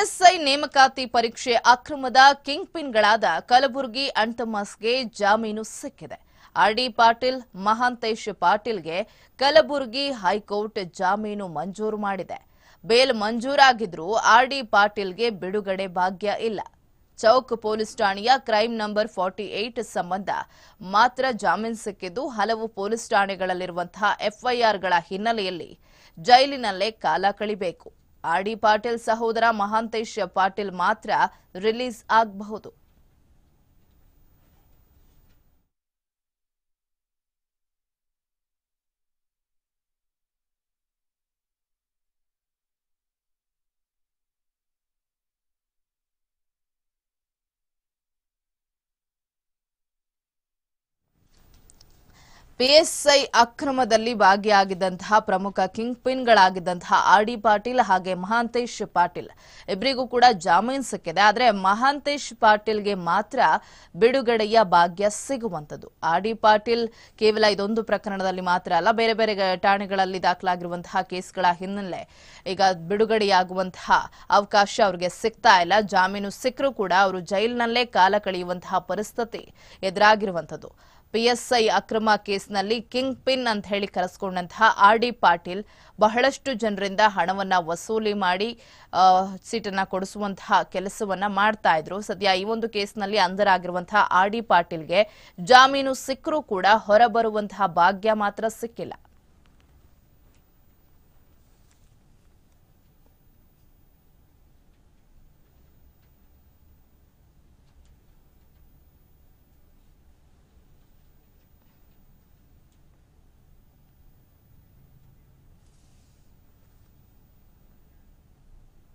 SI ನೇಮಕಾತಿ ಪರೀಕ್ಷೆ ಅಕ್ರಮದ king ಪಿನ್ಗಳಾದ Kalaburagi ಅಂಟಮಾಸ್ಗೆ ಜಾಮೀನು ಸಿಕ್ಕಿದೆ ಆರ್ಡಿ ಪಾಟೀಲ್ ಮಹಾಂತೇಶ್ ಪಾಟೀಲ್ಗೆ ಕಲಬುರಗಿ ಹೈಕೋರ್ಟ್ ಜಾಮೀನು ಮಂಜೂರು ಮಾಡಿದೆ ಬೇಲ್ ಮಂಜೂರಾಗಿದ್ರೂ ಆರ್ಡಿ ಪಾಟೀಲ್ಗೆ ಬಿಡುಗಡೆ ಭಾಗ್ಯ ಇಲ್ಲ ಚೌಕ್ ಪೊಲೀಸ್ ಠಾಣೆಯ ಕ್ರೈಮ್ ನಂಬರ್ ಫಾರ್ಟಿ ಏಟ್ ಸಂಬಂಧ ಮಾತ್ರ ಜಾಮೀನು ಸಿಕ್ಕಿದ್ದು ಹಲವು ಪೊಲೀಸ್ ಠಾಣೆಗಳಲ್ಲಿರುವಂತಹ ಎಫ್ಐಆರ್ಗಳ ಹಿನ್ನೆಲೆಯಲ್ಲಿ ಜೈಲಿನಲ್ಲೇ ಕಾಲ ಕಳಿಬೇಕು ಆರ್ ಡಿ ಪಾಟೀಲ್ ಸಹೋದರ ಮಹಾಂತೇಶ್ ಪಾಟೀಲ್ ಮಾತ್ರ ರಿಲೀಸ್ ಆಗಬಹುದು ಪಿಎಸ್ಐ ಅಕ್ರಮದಲ್ಲಿ ಭಾಗಿಯಾಗಿದ್ದಂತಹ ಪ್ರಮುಖ ಕಿಂಗ್ ಪಿನ್ಗಳಾಗಿದ್ದಂತಹ ಆರ್ ಡಿ ಪಾಟೀಲ್ ಹಾಗೆ ಮಹಾಂತೇಶ್ ಪಾಟೀಲ್ ಇಬ್ಬರಿಗೂ ಕೂಡ ಜಾಮೀನು ಸಿಕ್ಕಿದೆ ಆದರೆ ಮಹಾಂತೇಶ್ ಪಾಟೀಲ್ಗೆ ಮಾತ್ರ ಬಿಡುಗಡೆಯ ಭಾಗ್ಯ ಸಿಗುವಂಥದ್ದು ಆರ್ ಡಿ ಪಾಟೀಲ್ ಕೇವಲ ಇದೊಂದು ಪ್ರಕರಣದಲ್ಲಿ ಮಾತ್ರ ಅಲ್ಲ ಬೇರೆ ಬೇರೆ ಠಾಣೆಗಳಲ್ಲಿ ದಾಖಲಾಗಿರುವಂತಹ ಕೇಸ್ಗಳ ಹಿನ್ನೆಲೆ ಈಗ ಬಿಡುಗಡೆಯಾಗುವಂತಹ ಅವಕಾಶ ಅವರಿಗೆ ಸಿಗ್ತಾ ಇಲ್ಲ ಜಾಮೀನು ಸಿಕ್ಕರೂ ಕೂಡ ಅವರು ಜೈಲಿನಲ್ಲೇ ಕಾಲ ಕಳೆಯುವಂತಹ ಪರಿಸ್ಥಿತಿ ಎದುರಾಗಿರುವಂಥದ್ದು ಪಿಎಸ್ಐ ಅಕ್ರಮ ಕೇಸ್ನಲ್ಲಿ ಕಿಂಗ್ ಪಿನ್ ಅಂತ ಹೇಳಿ ಕರೆಸ್ಕೊಂಡಂತಹ ಆರ್ ಡಿ ಪಾಟೀಲ್ ಬಹಳಷ್ಟು ಜನರಿಂದ ಹಣವನ್ನು ವಸೂಲಿ ಮಾಡಿ ಸೀಟನ್ನು ಕೊಡಿಸುವಂತಹ ಕೆಲಸವನ್ನು ಮಾಡ್ತಾ ಇದ್ರು ಸದ್ಯ ಈ ಒಂದು ಕೇಸ್ನಲ್ಲಿ ಅಂಧರಾಗಿರುವಂತಹ ಆರ್ ಡಿ ಪಾಟೀಲ್ಗೆ ಜಾಮೀನು ಸಿಕ್ಕರೂ ಕೂಡ ಹೊರಬರುವಂತಹ ಭಾಗ್ಯ ಮಾತ್ರ ಸಿಕ್ಕಿಲ್ಲ